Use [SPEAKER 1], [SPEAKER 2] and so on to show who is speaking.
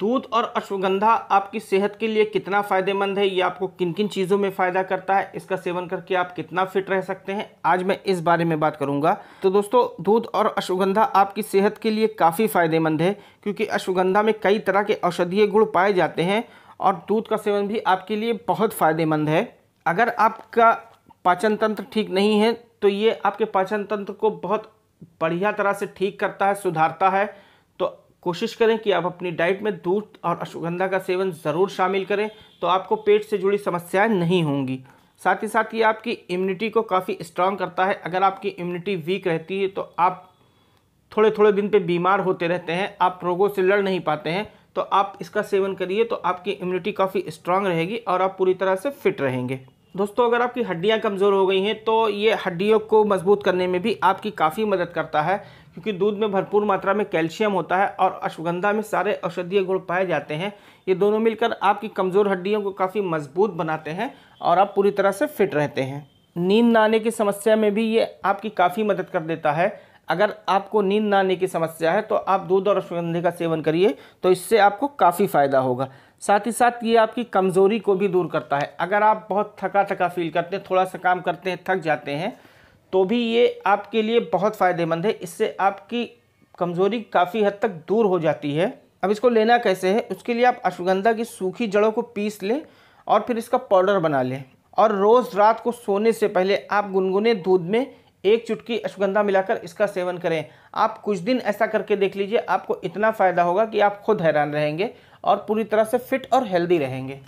[SPEAKER 1] दूध और अश्वगंधा आपकी सेहत के लिए कितना फ़ायदेमंद है ये आपको किन किन चीज़ों में फ़ायदा करता है इसका सेवन करके आप कितना फिट रह सकते हैं आज मैं इस बारे में बात करूंगा तो दोस्तों दूध और अश्वगंधा आपकी सेहत के लिए काफ़ी फ़ायदेमंद है क्योंकि अश्वगंधा में कई तरह के औषधीय गुण पाए जाते हैं और दूध का सेवन भी आपके लिए बहुत फ़ायदेमंद है अगर आपका पाचन तंत्र ठीक नहीं है तो ये आपके पाचन तंत्र को बहुत बढ़िया तरह से ठीक करता है सुधारता है कोशिश करें कि आप अपनी डाइट में दूध और अश्वगंधा का सेवन ज़रूर शामिल करें तो आपको पेट से जुड़ी समस्याएं नहीं होंगी साथ ही साथ ये आपकी इम्यूनिटी को काफ़ी स्ट्रांग करता है अगर आपकी इम्यूनिटी वीक रहती है तो आप थोड़े थोड़े दिन पे बीमार होते रहते हैं आप रोगों से लड़ नहीं पाते हैं तो आप इसका सेवन करिए तो आपकी इम्यूनिटी काफ़ी स्ट्रांग रहेगी और आप पूरी तरह से फिट रहेंगे दोस्तों अगर आपकी हड्डियां कमज़ोर हो गई हैं तो ये हड्डियों को मजबूत करने में भी आपकी काफ़ी मदद करता है क्योंकि दूध में भरपूर मात्रा में कैल्शियम होता है और अश्वगंधा में सारे औषधीय गुण पाए जाते हैं ये दोनों मिलकर आपकी कमज़ोर हड्डियों को काफ़ी मजबूत बनाते हैं और आप पूरी तरह से फिट रहते हैं नींद न आने की समस्या में भी ये आपकी काफ़ी मदद कर देता है अगर आपको नींद ना आने की समस्या है तो आप दूध और अश्वगंधे का सेवन करिए तो इससे आपको काफ़ी फ़ायदा होगा साथ ही साथ ये आपकी कमज़ोरी को भी दूर करता है अगर आप बहुत थका थका फील करते हैं थोड़ा सा काम करते हैं थक जाते हैं तो भी ये आपके लिए बहुत फ़ायदेमंद है इससे आपकी कमज़ोरी काफ़ी हद तक दूर हो जाती है अब इसको लेना कैसे है उसके लिए आप अश्वगंधा की सूखी जड़ों को पीस लें और फिर इसका पाउडर बना लें और रोज़ रात को सोने से पहले आप गुनगुने दूध में एक चुटकी अश्वगंधा मिलाकर इसका सेवन करें आप कुछ दिन ऐसा करके देख लीजिए आपको इतना फ़ायदा होगा कि आप खुद हैरान रहेंगे और पूरी तरह से फिट और हेल्दी रहेंगे